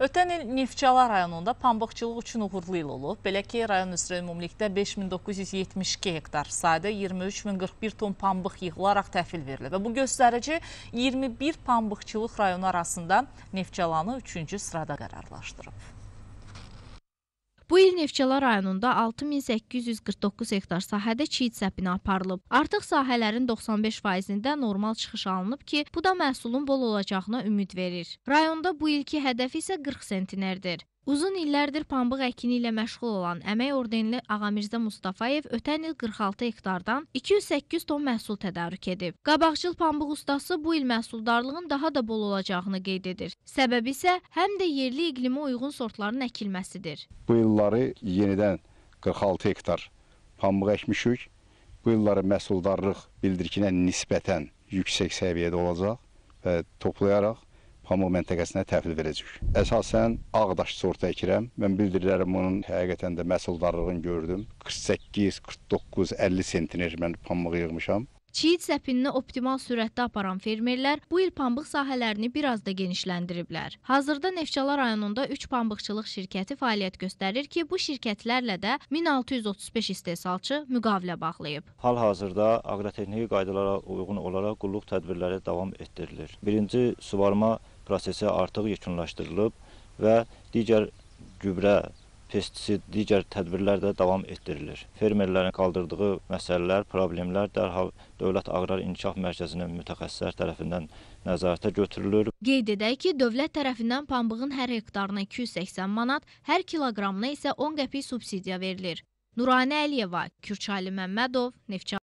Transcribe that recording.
Ötən il Neftçala rayonunda pambıqçılıq üçün uğurlu il olub. Belə ki, rayon üzrə ümumilikdə 5972 hektar sayda 23041 ton pambıq yığılaraq təhvil verilib. Və bu göstərici 21 pambıqçılıq rayonu arasında Neftçalanı 3-cü sırada qərarlaşdırıb. Bu il Neftçala rayonunda 6849 hektar sahədə çiğit səpinə aparılıb. Artıq sahələrin 95%-də normal çıxış alınıb ki, bu da məhsulun bol olacağına ümid verir. Rayonda bu ilki hədəf isə 40 sentnerdir. Uzun illərdir pambıq əkini ilə məşğul olan əmək ordenli Ağamirzə Mustafayev ötən il 46 hektardan 208 ton məhsul tədarük edib. Qabaqcıl pambıq ustası bu il məhsuldarlığın daha da bol olacağını qeyd edir. Səbəbi isə həm də yerli iqlimə uyğun sortların əkilməsidir. Bu illəri yenidən 46 hektar pambıq əkmişik. Bu illəri məhsuldarlıq bildirkinə nisbətən yüksək səviyyədə olacaq və toplayaraq pambıq hə, məntəqəsinə təhvil verəcək. Əsasən ağdaş sorta ekirəm. Mən bildirilərəm onun həqiqətən də məhsuldarlığını gördüm. 48, 49, 50 sentiner mən pambıq yığmışam. Çiğit səpinini optimal sürətdə aparan fermerlər bu il pambıq sahələrini bir az da genişləndiriblər. Hazırda Neftçala rayonunda 3 pambıqçılıq şirkəti fəaliyyət göstərir ki, bu şirkətlərlə də 1635 istehsalçı müqavilə bağlayıb. Hal-hazırda aqrotexniki qaydalara uyğun olaraq qulluq tədbirləri davam etdirilir. Birinci suvarma prosesi artıq yekunlaşdırılıb və digər gübrə, pestisid, digər tədbirlər də davam etdirilir. Fermerlərin qaldırdığı məsələlər, problemlər dərhal Dövlət Aqrar İnkişaf Mərkəzinin mütəxəssislər tərəfindən nəzarətə götürülür. Qeyd edək ki, dövlət tərəfindən pambığın hər hektarına 280 manat, hər kiloqramına isə 10 qəpik subsidiya verilir. Nurani Əliyeva, Kürçaylı Məmmədov, Neftçi